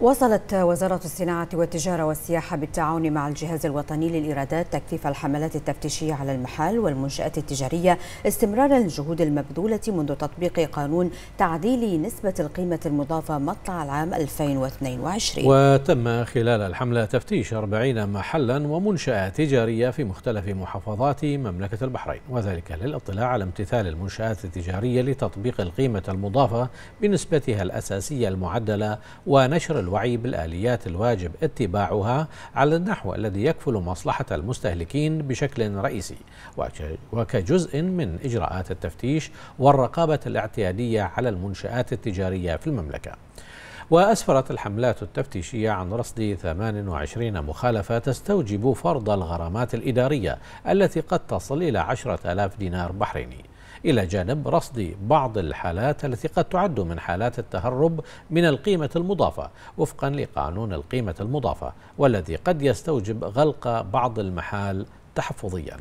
وصلت وزارة الصناعة والتجارة والسياحة بالتعاون مع الجهاز الوطني للإيرادات تكثيف الحملات التفتيشية على المحال والمنشآت التجارية استمرار الجهود المبذولة منذ تطبيق قانون تعديل نسبة القيمة المضافة مطلع العام 2022 وتم خلال الحملة تفتيش 40 محلا ومنشأة تجارية في مختلف محافظات مملكة البحرين وذلك للاطلاع على امتثال المنشآت التجارية لتطبيق القيمة المضافة بنسبتها الأساسية المعدلة ونشر الوعي بالآليات الواجب اتباعها على النحو الذي يكفل مصلحة المستهلكين بشكل رئيسي وكجزء من إجراءات التفتيش والرقابة الاعتيادية على المنشآت التجارية في المملكة وأسفرت الحملات التفتيشية عن رصد 28 مخالفة تستوجب فرض الغرامات الإدارية التي قد تصل إلى 10 ألاف دينار بحريني إلى جانب رصد بعض الحالات التي قد تعد من حالات التهرب من القيمة المضافة وفقا لقانون القيمة المضافة والذي قد يستوجب غلق بعض المحال تحفظيا